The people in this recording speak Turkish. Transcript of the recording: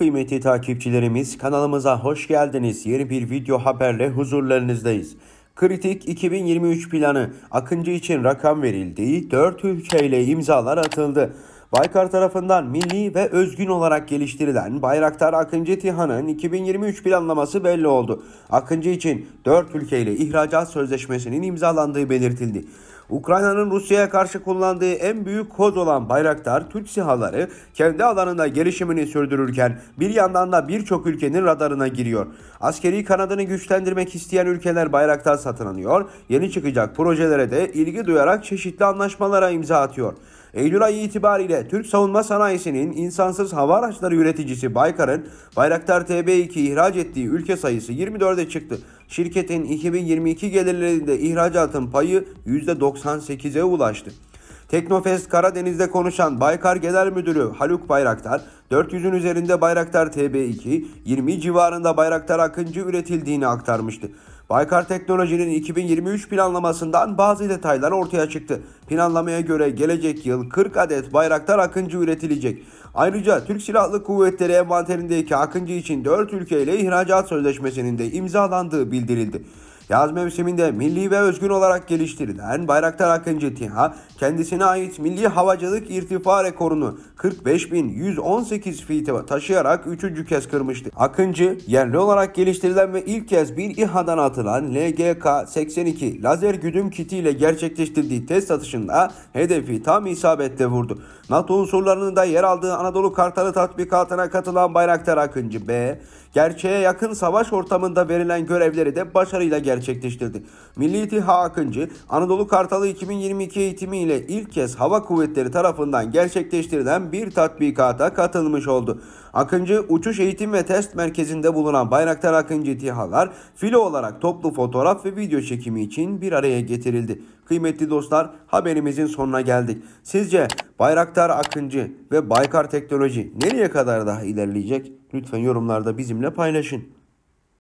Kıymetli takipçilerimiz kanalımıza hoş geldiniz. Yeni bir video haberle huzurlarınızdayız. Kritik 2023 planı Akıncı için rakam verildiği 4 ülkeyle imzalar atıldı. Baykar tarafından milli ve özgün olarak geliştirilen Bayraktar Akıncı Tihan'ın 2023 planlaması belli oldu. Akıncı için 4 ülkeyle ihracat sözleşmesinin imzalandığı belirtildi. Ukrayna'nın Rusya'ya karşı kullandığı en büyük kod olan Bayraktar, Türk sihaları kendi alanında gelişimini sürdürürken bir yandan da birçok ülkenin radarına giriyor. Askeri kanadını güçlendirmek isteyen ülkeler Bayraktar satın alıyor, yeni çıkacak projelere de ilgi duyarak çeşitli anlaşmalara imza atıyor. Eylül ayı itibariyle Türk savunma sanayisinin insansız hava araçları üreticisi Baykar'ın Bayraktar TB2 ihraç ettiği ülke sayısı 24'e çıktı. Şirketin 2022 gelirlerinde ihracatın payı %98'e ulaştı. Teknofest Karadeniz'de konuşan Baykar Genel Müdürü Haluk Bayraktar, 400'ün üzerinde Bayraktar TB2, 20 civarında Bayraktar Akıncı üretildiğini aktarmıştı. Baykar Teknoloji'nin 2023 planlamasından bazı detaylar ortaya çıktı. Planlamaya göre gelecek yıl 40 adet Bayraktar Akıncı üretilecek. Ayrıca Türk Silahlı Kuvvetleri envanterindeki Akıncı için 4 ülkeyle ihracat sözleşmesinin de imzalandığı bildirildi. Yaz mevsiminde milli ve özgün olarak geliştirilen Bayraktar Akıncı TİHA kendisine ait milli havacılık irtifa rekorunu 45.118 feet'e taşıyarak 3. kez kırmıştı. Akıncı yerli olarak geliştirilen ve ilk kez bir İHA'dan atılan LGK-82 lazer güdüm kiti ile gerçekleştirdiği test atışında hedefi tam isabetle vurdu. NATO unsurlarının da yer aldığı Anadolu Kartalı tatbikatına katılan Bayraktar Akıncı B, gerçeğe yakın savaş ortamında verilen görevleri de başarıyla gerçekleştirdi gerçekleştirdi. Milli İHA Akıncı, Anadolu Kartalı 2022 eğitimi ile ilk kez Hava Kuvvetleri tarafından gerçekleştirilen bir tatbikata katılmış oldu. Akıncı, uçuş eğitim ve test merkezinde bulunan Bayraktar Akıncı TİHA'lar filo olarak toplu fotoğraf ve video çekimi için bir araya getirildi. Kıymetli dostlar haberimizin sonuna geldik. Sizce Bayraktar Akıncı ve Baykar Teknoloji nereye kadar daha ilerleyecek? Lütfen yorumlarda bizimle paylaşın.